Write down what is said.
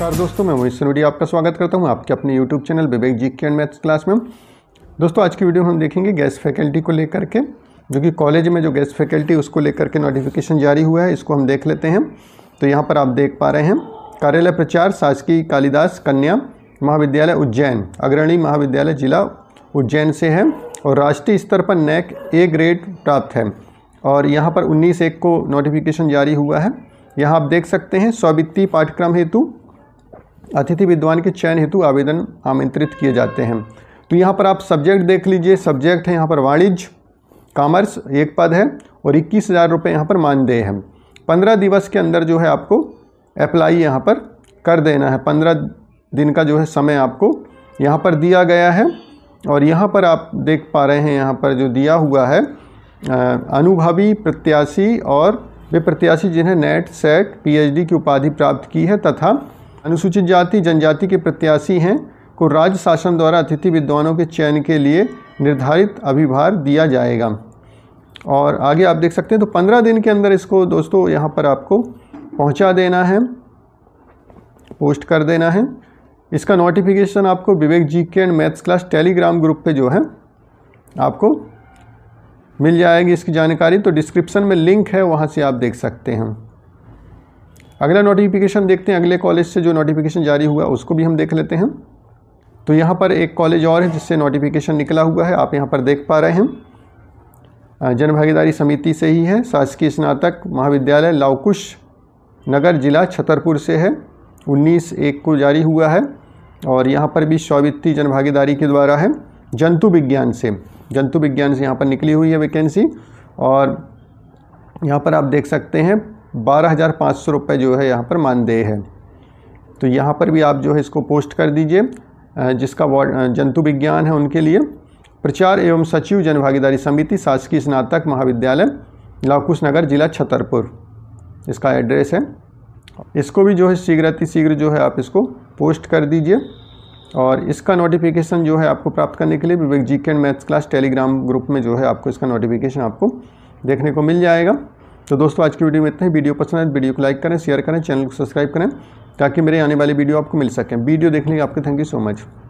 नमस्कार दोस्तों मैं मोहित सनोडी आपका स्वागत करता हूँ आपके अपने यूट्यूब चैनल विवेक जी के एंड मैथ्स क्लास में दोस्तों आज की वीडियो में हम देखेंगे गैस फैकल्टी को लेकर के जो कि कॉलेज में जो गैस फैकल्टी उसको लेकर के नोटिफिकेशन जारी हुआ है इसको हम देख लेते हैं तो यहाँ पर आप देख पा रहे हैं कार्यालय प्रचार शासकीय कालिदास कन्या महाविद्यालय उज्जैन अग्रणी महाविद्यालय जिला उज्जैन से है और राष्ट्रीय स्तर पर नैक ए ग्रेड प्राप्त है और यहाँ पर उन्नीस एक को नोटिफिकेशन जारी हुआ है यहाँ आप देख सकते हैं स्वावित्तीय पाठ्यक्रम हेतु अतिथि विद्वान के चयन हेतु आवेदन आमंत्रित किए जाते हैं तो यहाँ पर आप सब्जेक्ट देख लीजिए सब्जेक्ट है यहाँ पर वाणिज्य कॉमर्स एक पद है और इक्कीस हज़ार रुपये यहाँ पर मानदेय है पंद्रह दिवस के अंदर जो है आपको अप्लाई यहाँ पर कर देना है पंद्रह दिन का जो है समय आपको यहाँ पर दिया गया है और यहाँ पर आप देख पा रहे हैं यहाँ पर जो दिया हुआ है अनुभवी प्रत्याशी और वे प्रत्याशी जिन्हें नेट सेट पीएचडी की उपाधि प्राप्त की है तथा अनुसूचित जाति जनजाति के प्रत्याशी हैं को राज्य शासन द्वारा अतिथि विद्वानों के चयन के लिए निर्धारित अभिभार दिया जाएगा और आगे आप देख सकते हैं तो पंद्रह दिन के अंदर इसको दोस्तों यहाँ पर आपको पहुँचा देना है पोस्ट कर देना है इसका नोटिफिकेशन आपको विवेक जी के and maths class Telegram group पे जो है आपको मिल जाएगी इसकी जानकारी तो डिस्क्रिप्शन में लिंक है वहाँ से आप देख सकते हैं अगला नोटिफिकेशन देखते हैं अगले कॉलेज से जो नोटिफिकेशन जारी हुआ उसको भी हम देख लेते हैं तो यहाँ पर एक कॉलेज और है जिससे नोटिफिकेशन निकला हुआ है आप यहाँ पर देख पा रहे हैं जन भागीदारी समिति से ही है शासकीय स्नातक महाविद्यालय लाउकुश नगर जिला छतरपुर से है 19 एक को जारी हुआ है और यहाँ पर भी स्वावित्ती जन भागीदारी के द्वारा है जंतु विज्ञान से जंतु विज्ञान से यहाँ पर निकली हुई है वैकेंसी और यहाँ पर आप देख सकते हैं बारह हज़ार पाँच सौ रुपये जो है यहाँ पर मानदेय है तो यहाँ पर भी आप जो है इसको पोस्ट कर दीजिए जिसका जंतु विज्ञान है उनके लिए प्रचार एवं सचिव जनभागीदारी समिति शासकीय स्नातक महाविद्यालय लाकुश नगर जिला छतरपुर इसका एड्रेस है इसको भी जो है शीघ्र शीघ्र जो है आप इसको पोस्ट कर दीजिए और इसका नोटिफिकेशन जो है आपको प्राप्त करने के लिए विवेक जी के and maths class Telegram group में जो है आपको इसका नोटिफिकेशन आपको देखने को मिल जाएगा तो दोस्तों आज की वीडियो में इतना ही वीडियो पसंद आए तो वीडियो को लाइक करें शेयर करें चैनल को सब्सक्राइब करें ताकि मेरे आने वाली वीडियो आपको मिल सकें वीडियो देखने के आपके थैंक यू सो मच